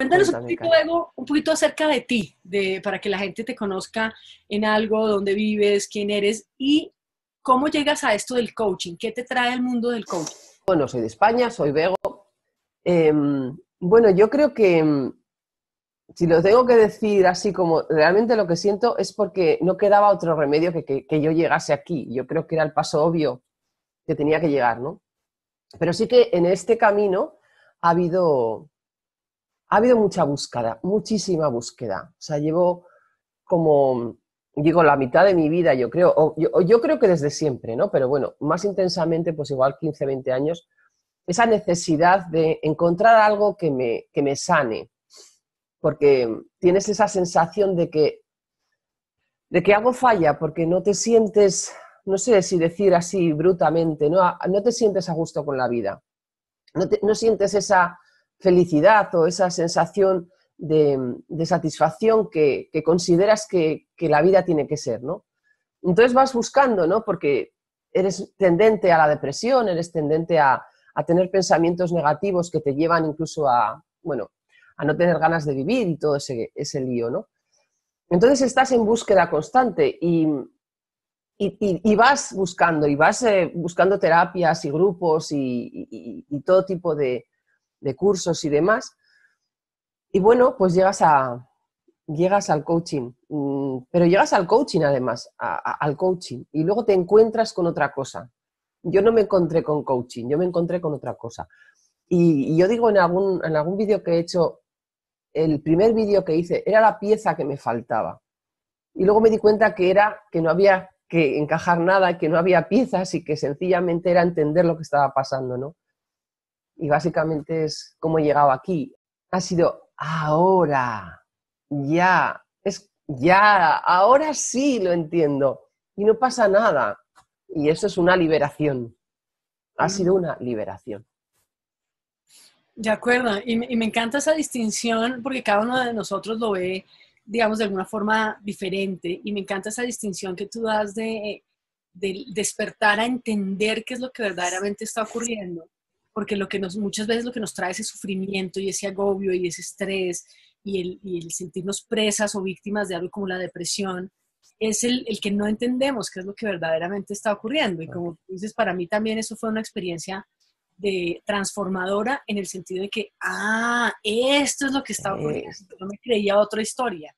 Cuéntanos un poquito, luego, un poquito acerca de ti, para que la gente te conozca en algo, dónde vives, quién eres y cómo llegas a esto del coaching. ¿Qué te trae el mundo del coaching? Bueno, soy de España, soy vego. Em, bueno, yo creo que em, si lo tengo que decir así como realmente lo que siento es porque no quedaba otro remedio que, que yo llegase aquí. Yo creo que era el paso obvio que tenía que llegar, ¿no? Pero sí que en este camino ha habido ha habido mucha búsqueda, muchísima búsqueda. O sea, llevo como, digo, la mitad de mi vida, yo creo, o yo, creo que desde siempre, ¿no? Pero bueno, más intensamente, pues igual 15, 20 años, esa necesidad de encontrar algo que me, que me sane, porque tienes esa sensación de que, de que algo falla, porque no te sientes, no sé si decir así brutamente, no, no te sientes a gusto con la vida, no sientes esa felicidad o esa sensación de, satisfacción que, consideras que, la vida tiene que ser, ¿no? Entonces vas buscando, ¿no? Porque eres tendente a la depresión, eres tendente a, tener pensamientos negativos que te llevan incluso a, bueno, a no tener ganas de vivir y todo ese, lío, ¿no? Entonces estás en búsqueda constante y, vas buscando, y vas eh, buscando terapias y grupos y, todo tipo de, de cursos y demás. Y bueno, pues llegas a, llegas al coaching, mm, pero llegas al coaching además, al coaching, y luego te encuentras con otra cosa. Yo no me encontré con coaching, yo me encontré con otra cosa. Y, yo digo en algún, en algún vídeo que he hecho, el primer vídeo que hice era la pieza que me faltaba. Y luego me di cuenta que era que no había que encajar nada, que no había piezas y que sencillamente era entender lo que estaba pasando, ¿no? y básicamente es como he llegado aquí. Ha sido ahora, ya, es ya, ahora sí lo entiendo y no pasa nada. Y eso es una liberación. Ha mm. sido una liberación. De acuerdo, y, me encanta esa distinción porque cada uno de nosotros lo ve, digamos, de alguna forma diferente. Y me encanta esa distinción que tú das de, de despertar a entender qué es lo que verdaderamente está ocurriendo porque lo que nos, muchas veces lo que nos trae ese sufrimiento y ese agobio y ese estrés y el, y el sentirnos presas o víctimas de algo como la depresión, es el, el, que no entendemos qué es lo que verdaderamente está ocurriendo. Y como dices, para mí también eso fue una experiencia de transformadora en el sentido de que, ah, esto es lo que está ocurriendo. no me creía otra historia.